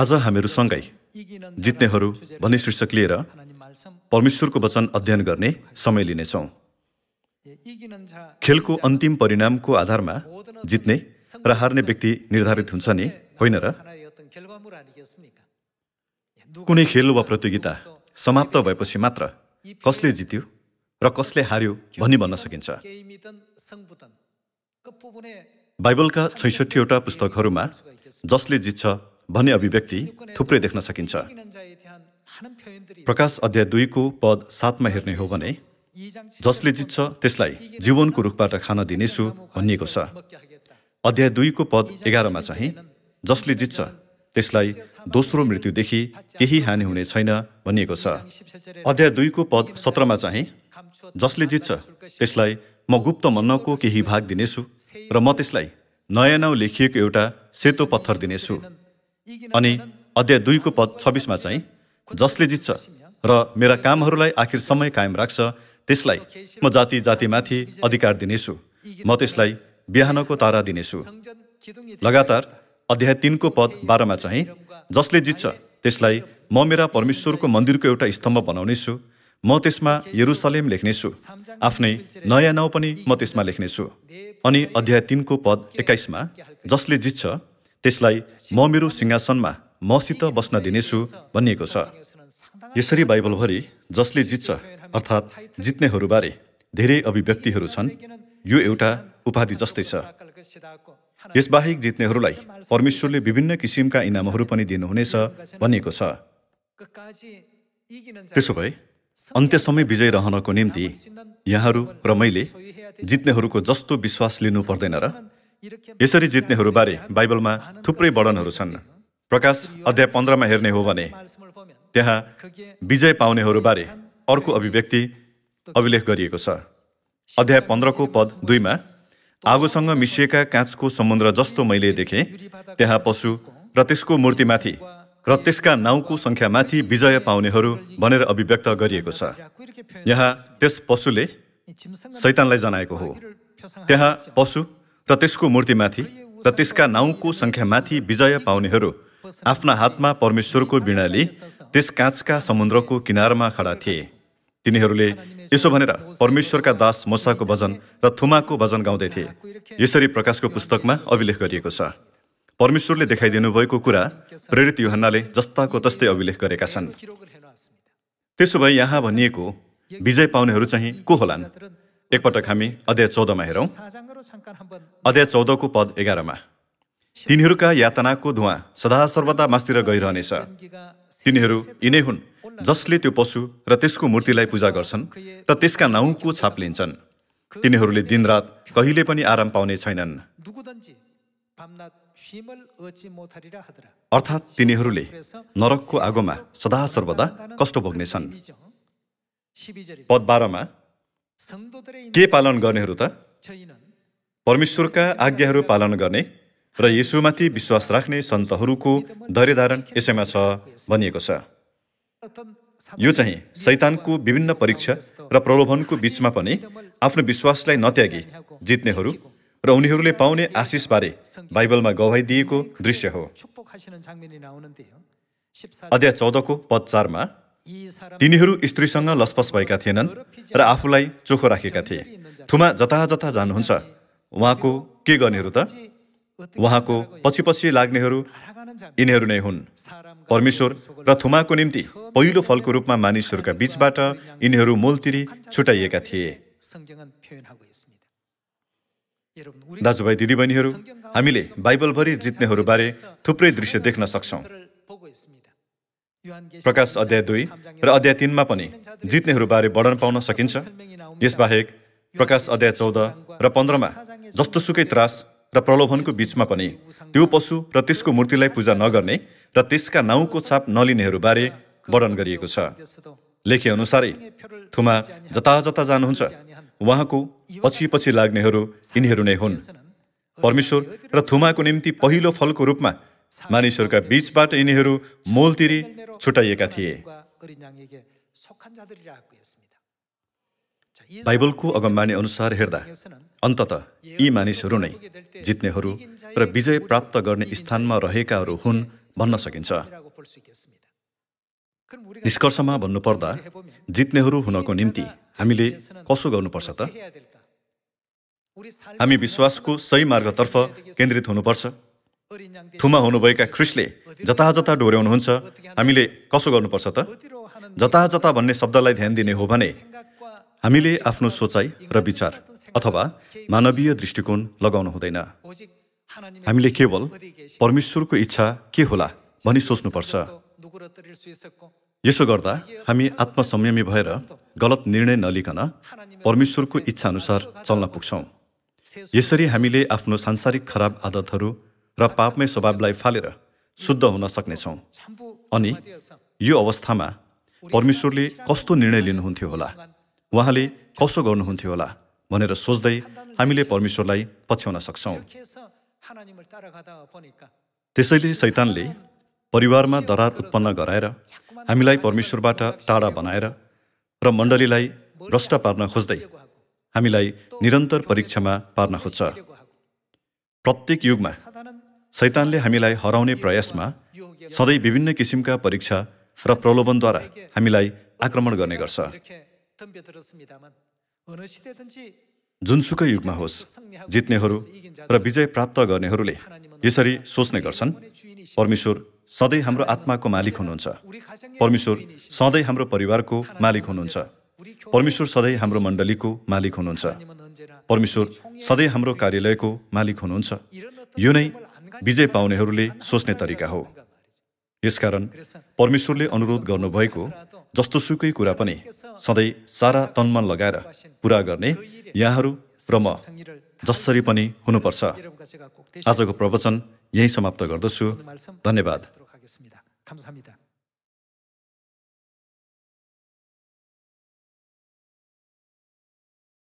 आज हामीहरूसँगै जित्नेहरू भन्ने शीर्षक लिएर परमेश्वरको वचन अध्ययन गर्ने समय लिनेछौँ खेलको अन्तिम परिणामको आधारमा जित्ने र हार्ने व्यक्ति निर्धारित हुन्छ नि होइन र कुनै खेल वा प्रतियोगिता समाप्त भएपछि मात्र कसले जित्यो र कसले हार्यो भनी भन्न सकिन्छ बाइबलका छैसठीवटा पुस्तकहरूमा जसले जित्छ भन्ने अभिव्यक्ति थुप्रै देख्न सकिन्छ प्रकाश अध्याय दुईको पद सातमा हेर्ने हो भने जसले जित्छ त्यसलाई जीवनको रुखबाट खान दिनेछु भनिएको छ अध्याय दुईको पद एघारमा चाहिँ जसले जित्छ त्यसलाई दोस्रो मृत्युदेखि केही हानि हुने छैन भनिएको छ अध्याय दुईको पद सत्रमा चाहिँ जसले जित्छ त्यसलाई म गुप्त मन्नको केही भाग दिनेछु र म त्यसलाई नयाँ नाउँ लेखिएको एउटा सेतो पत्थर दिनेछु अनि अध्याय दुईको पद छब्बिसमा चाहिँ जसले जित्छ र मेरा कामहरूलाई आखिर समय कायम राख्छ त्यसलाई म जाति जातिमाथि अधिकार दिनेछु म त्यसलाई बिहानको तारा दिनेछु लगातार अध्याय तिनको पद बाह्रमा चाहिँ जसले जित्छ त्यसलाई म मेरा परमेश्वरको मन्दिरको एउटा स्तम्भ बनाउनेछु म त्यसमा यरुसलेम लेख्नेछु आफ्नै नयाँ नाउँ पनि म त्यसमा लेख्नेछु अनि अध्याय तिनको पद एक्काइसमा जसले जित्छ त्यसलाई म मेरो सिंहासनमा मसित बस्न दिनेछु भनिएको छ यसरी बाइबलभरि जसले जित्छ अर्थात् जित्नेहरूबारे धेरै अभिव्यक्तिहरू छन् यो एउटा उपाधि जस्तै छ यसबाहेक जित्नेहरूलाई परमेश्वरले विभिन्न किसिमका इनामहरू पनि दिनुहुनेछ भनिएको छ त्यसो भए अन्त्यसम्म विजय रहनको निम्ति यहाँहरू र मैले जित्नेहरूको जस्तो विश्वास लिनु पर्दैन र यसरी जित्नेहरूबारे बाइबलमा थुप्रै वर्णनहरू छन् प्रकाश अध्याय पन्ध्रमा हेर्ने हो भने त्यहाँ विजय पाउनेहरूबारे अर्को अभिव्यक्ति अभिलेख गरिएको छ अध्याय पन्ध्रको पद दुईमा आगोसँग मिसिएका काँचको समुद्र जस्तो मैले देखेँ त्यहाँ पशु र त्यसको मूर्तिमाथि र त्यसका नाउँको सङ्ख्यामाथि विजय पाउनेहरू भनेर अभिव्यक्त गरिएको छ यहाँ त्यस पशुले शैतानलाई जनाएको हो त्यहाँ पशु र त्यसको मूर्तिमाथि र त्यसका नाउँको सङ्ख्यामाथि विजय पाउनेहरू आफ्ना हातमा परमेश्वरको बिणा लिए त्यस काँचका समुद्रको किनारमा खडा थिए तिनीहरूले यसो भनेर परमेश्वरका दास मसाको भजन र थुमाको भजन गाउँदै थिए यसरी प्रकाशको पुस्तकमा अभिलेख गरिएको छ परमेश्वरले देखाइदिनु भएको कुरा प्रेरित युहन्नाले जस्ताको तस्तै अभिलेख गरेका छन् त्यसो भए यहाँ भनिएको विजय पाउनेहरू चाहिँ को होलान् एकपटक हामी अध्याय चौधमा हेरौँ अध्याय चौधको पद एघारमा तिनीहरूका यातनाको धुवा सदा सर्वदा मास्तिर गइरहनेछ तिनीहरू यिनै हुन् जसले त्यो पशु र त्यसको मूर्तिलाई पूजा गर्छन् त त्यसका नाउँको छाप लिन्छन् तिनीहरूले दिनरात कहिले पनि आराम पाउने छैनन् अर्थात् तिनीहरूले नरकको आगोमा सदा सर्वदा कष्ट भोग्नेछन् पद बाह्रमा के पालन गर्नेहरू त परमेश्वरका आज्ञाहरू पालन गर्ने र यीशुमाथि विश्वास राख्ने सन्तहरूको धारण यसैमा छ भनिएको छ यो चाहिँ सैतानको विभिन्न परीक्षा र प्रलोभनको बिचमा पनि आफ्नो विश्वासलाई नत्यागी जित्नेहरू र उनीहरूले पाउने आशिषबारे बाइबलमा गवाई दिएको दृश्य हो अध्याय चौधको पद तिनीहरू स्त्रीसँग लसपस भएका थिएनन् र आफूलाई चोखो राखेका थिए थुमा जता जता जानुहुन्छ उहाँको के गर्नेहरू त उहाँको पछि पछि लाग्नेहरू यिनीहरू नै हुन् परमेश्वर र थुमाको निम्ति पहिलो फलको रूपमा मानिसहरूका बीचबाट यिनीहरू मूलतिरी छुटाइएका थिए दाजुभाइ दिदीबहिनीहरू हामीले बाइबलभरि जित्नेहरूबारे थुप्रै दृश्य देख्न सक्छौँ प्रकाश अध्याय दुई र अध्याय तिनमा पनि जित्नेहरूबारे वर्णन पाउन सकिन्छ यसबाहेक प्रकाश अध्याय चौध र पन्ध्रमा जस्तोसुकै त्रास र प्रलोभनको बिचमा पनि त्यो पशु र त्यसको मूर्तिलाई पूजा नगर्ने र त्यसका नाउँको छाप नलिनेहरूबारे वर्णन गरिएको छ अनुसारै थुमा जता जता जानुहुन्छ उहाँको पछि पछि लाग्नेहरू यिनीहरू नै हुन् परमेश्वर र थुमाको निम्ति पहिलो फलको रूपमा मानिसहरूका बीचबाट यिनीहरू मोलतिरी छुटाइएका थिए बाइबलको अगमबानी अनुसार हेर्दा अन्तत यी मानिसहरू नै जित्नेहरू र विजय प्राप्त गर्ने स्थानमा रहेकाहरू हुन् भन्न सकिन्छ निष्कर्षमा भन्नुपर्दा जित्नेहरू हुनको निम्ति हामीले कसो गर्नुपर्छ त हामी विश्वासको सही मार्गतर्फ केन्द्रित हुनुपर्छ थुमा हुनुभएका ख्रिस्टले जता डोर्याउनुहुन्छ हामीले कसो गर्नुपर्छ त जता जता भन्ने शब्दलाई ध्यान दिने हो भने हामीले आफ्नो सोचाइ र विचार अथवा मानवीय दृष्टिकोण लगाउनु हुँदैन हामीले केवल परमेश्वरको इच्छा के होला भनी सोच्नुपर्छ यसो गर्दा हामी आत्मसंयमी भएर गलत निर्णय नलिकन परमेश्वरको इच्छाअनुसार चल्न पुग्छौँ यसरी हामीले आफ्नो सांसारिक खराब आदतहरू र पापमय स्वभावलाई फालेर शुद्ध हुन सक्नेछौँ अनि यो अवस्थामा परमेश्वरले कस्तो निर्णय लिनुहुन्थ्यो होला उहाँले कसो गर्नुहुन्थ्यो होला भनेर सोच्दै हामीले परमेश्वरलाई पछ्याउन सक्छौँ त्यसैले सैतानले परिवारमा दरार उत्पन्न गराएर हामीलाई परमेश्वरबाट टाढा बनाएर र मण्डलीलाई भ्रष्ट पार्न खोज्दै हामीलाई निरन्तर परीक्षामा पार्न खोज्छ प्रत्येक युगमा सैतानले हामीलाई हराउने प्रयासमा सधैँ विभिन्न किसिमका परीक्षा र प्रलोभनद्वारा हामीलाई आक्रमण गर्ने गर्छ जुनसुकै युगमा होस् जित्नेहरू र विजय प्राप्त गर्नेहरूले यसरी सोच्ने गर्छन् परमेश्वर सधैँ हाम्रो आत्माको मालिक हुनुहुन्छ परमेश्वर सधैँ हाम्रो परिवारको मालिक हुनुहुन्छ परमेश्वर सधैँ हाम्रो मण्डलीको मालिक हुनुहुन्छ परमेश्वर सधैँ हाम्रो कार्यालयको मालिक हुनुहुन्छ यो नै विजय पाउनेहरूले सोच्ने तरिका हो यसकारण परमेश्वरले अनुरोध गर्नुभएको सुकै कुरा पनि सधैँ सारा तन्मन लगाएर पुरा गर्ने यहाँहरू र म जसरी पनि हुनुपर्छ आजको प्रवचन यहीँ समाप्त गर्दछु धन्यवाद